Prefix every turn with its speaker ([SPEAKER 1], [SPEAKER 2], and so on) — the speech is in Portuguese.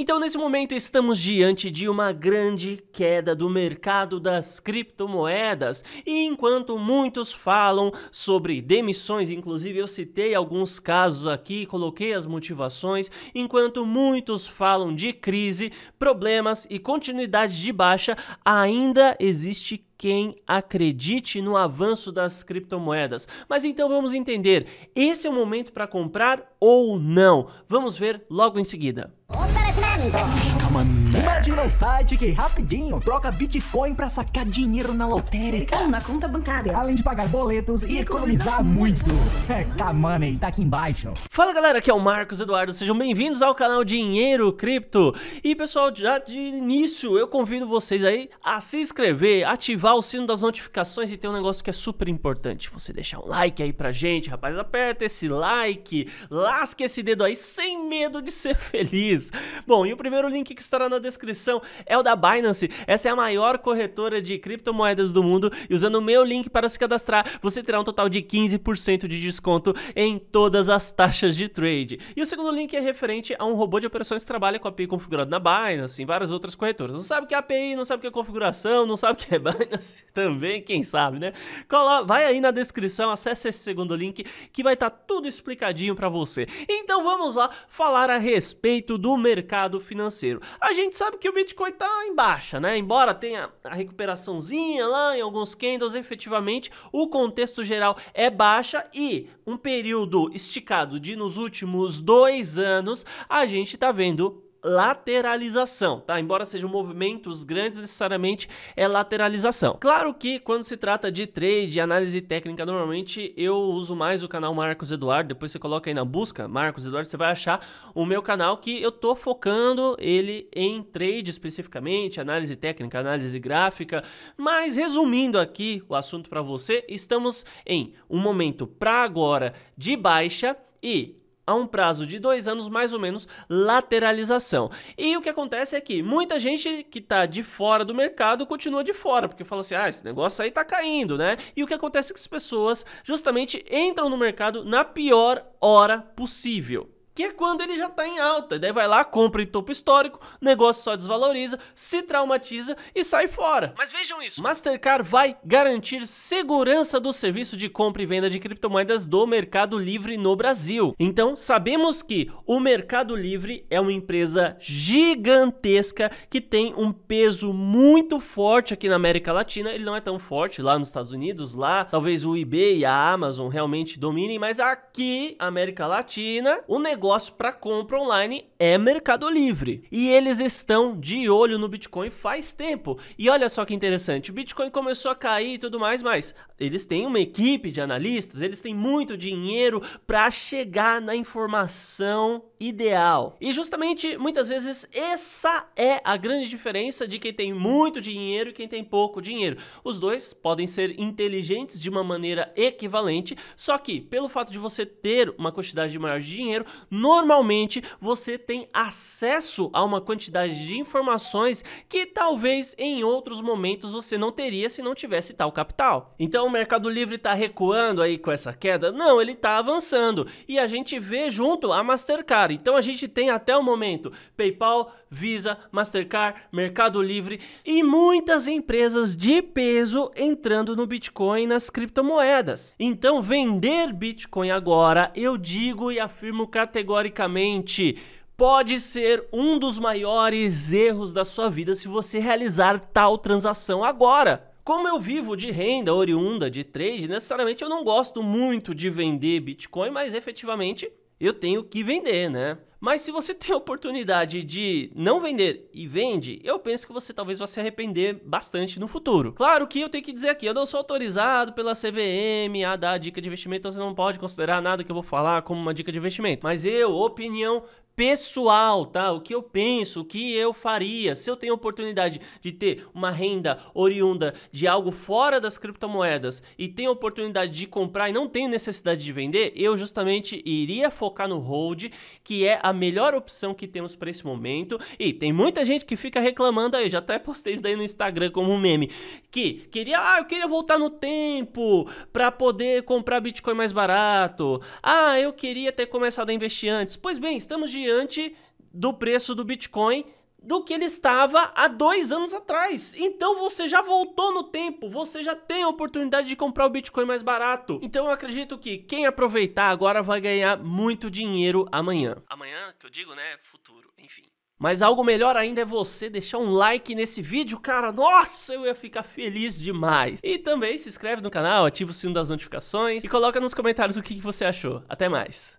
[SPEAKER 1] Então, nesse momento, estamos diante de uma grande queda do mercado das criptomoedas. E enquanto muitos falam sobre demissões, inclusive eu citei alguns casos aqui, coloquei as motivações, enquanto muitos falam de crise, problemas e continuidade de baixa, ainda existe quem acredite no avanço das criptomoedas. Mas então vamos entender, esse é o momento para comprar ou não? Vamos ver logo em seguida. Opa! スランド mané. Imagina um site que rapidinho troca Bitcoin pra sacar dinheiro na lotérica. Ou na conta bancária. Além de pagar boletos e, e economizar, economizar muito. É, K-Money, tá aqui embaixo. Fala galera, aqui é o Marcos Eduardo. Sejam bem-vindos ao canal Dinheiro Cripto. E pessoal, já de início eu convido vocês aí a se inscrever, ativar o sino das notificações e tem um negócio que é super importante. Você deixar um like aí pra gente, rapaz. Aperta esse like, lasca esse dedo aí sem medo de ser feliz. Bom, e o primeiro link que estará na descrição é o da Binance. Essa é a maior corretora de criptomoedas do mundo e usando o meu link para se cadastrar, você terá um total de 15% de desconto em todas as taxas de trade. E o segundo link é referente a um robô de operações que trabalha com a API configurada na Binance, em várias outras corretoras. Não sabe o que é API, não sabe o que é configuração, não sabe o que é Binance também, quem sabe, né? Cola, vai aí na descrição, acesse esse segundo link que vai estar tá tudo explicadinho para você. Então vamos lá falar a respeito do mercado financeiro. A gente sabe que o Bitcoin está em baixa, né? Embora tenha a recuperaçãozinha lá em alguns candles, efetivamente o contexto geral é baixa e um período esticado de nos últimos dois anos a gente está vendo lateralização, tá? Embora sejam movimentos grandes, necessariamente é lateralização. Claro que quando se trata de trade, análise técnica, normalmente eu uso mais o canal Marcos Eduardo, depois você coloca aí na busca Marcos Eduardo, você vai achar o meu canal que eu tô focando ele em trade especificamente, análise técnica, análise gráfica, mas resumindo aqui o assunto para você, estamos em um momento para agora de baixa e a um prazo de dois anos, mais ou menos, lateralização. E o que acontece é que muita gente que está de fora do mercado continua de fora, porque fala assim, ah, esse negócio aí está caindo, né? E o que acontece é que as pessoas justamente entram no mercado na pior hora possível que é quando ele já tá em alta. E daí vai lá, compra em topo histórico, negócio só desvaloriza, se traumatiza e sai fora. Mas vejam isso, Mastercard vai garantir segurança do serviço de compra e venda de criptomoedas do Mercado Livre no Brasil. Então, sabemos que o Mercado Livre é uma empresa gigantesca que tem um peso muito forte aqui na América Latina. Ele não é tão forte lá nos Estados Unidos, lá talvez o eBay e a Amazon realmente dominem, mas aqui, América Latina, o negócio negócio para compra online é Mercado Livre. E eles estão de olho no Bitcoin faz tempo. E olha só que interessante, o Bitcoin começou a cair e tudo mais, mas eles têm uma equipe de analistas, eles têm muito dinheiro para chegar na informação ideal. E justamente muitas vezes essa é a grande diferença de quem tem muito dinheiro e quem tem pouco dinheiro. Os dois podem ser inteligentes de uma maneira equivalente, só que pelo fato de você ter uma quantidade maior de dinheiro, normalmente você tem acesso a uma quantidade de informações que talvez em outros momentos você não teria se não tivesse tal capital. Então o Mercado Livre está recuando aí com essa queda? Não, ele está avançando e a gente vê junto a Mastercard. Então a gente tem até o momento PayPal, Visa, Mastercard, Mercado Livre e muitas empresas de peso entrando no Bitcoin nas criptomoedas. Então vender Bitcoin agora, eu digo e afirmo categoricamente categoricamente pode ser um dos maiores erros da sua vida se você realizar tal transação agora. Como eu vivo de renda oriunda de trade, necessariamente eu não gosto muito de vender Bitcoin, mas efetivamente eu tenho que vender, né? Mas se você tem a oportunidade de não vender e vende, eu penso que você talvez vá se arrepender bastante no futuro. Claro que eu tenho que dizer aqui, eu não sou autorizado pela CVM a dar dica de investimento, então você não pode considerar nada que eu vou falar como uma dica de investimento. Mas eu, opinião pessoal, tá? O que eu penso, o que eu faria. Se eu tenho oportunidade de ter uma renda oriunda de algo fora das criptomoedas e tenho oportunidade de comprar e não tenho necessidade de vender, eu justamente iria focar no hold, que é a melhor opção que temos para esse momento. E tem muita gente que fica reclamando aí, já até postei isso daí no Instagram como um meme, que queria, ah, eu queria voltar no tempo para poder comprar Bitcoin mais barato. Ah, eu queria ter começado a investir antes. Pois bem, estamos de diante do preço do Bitcoin do que ele estava há dois anos atrás. Então você já voltou no tempo, você já tem a oportunidade de comprar o Bitcoin mais barato. Então eu acredito que quem aproveitar agora vai ganhar muito dinheiro amanhã. Amanhã, que eu digo, né? É futuro, enfim. Mas algo melhor ainda é você deixar um like nesse vídeo, cara. Nossa, eu ia ficar feliz demais. E também se inscreve no canal, ativa o sino das notificações e coloca nos comentários o que você achou. Até mais.